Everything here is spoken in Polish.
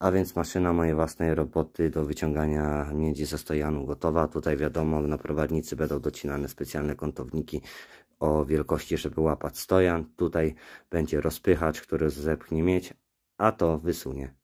A więc maszyna mojej własnej roboty do wyciągania miedzi ze stojanu gotowa. Tutaj wiadomo, na prowadnicy będą docinane specjalne kątowniki o wielkości, żeby łapać stojan. Tutaj będzie rozpychacz, który zepchnie miedź, a to wysunie.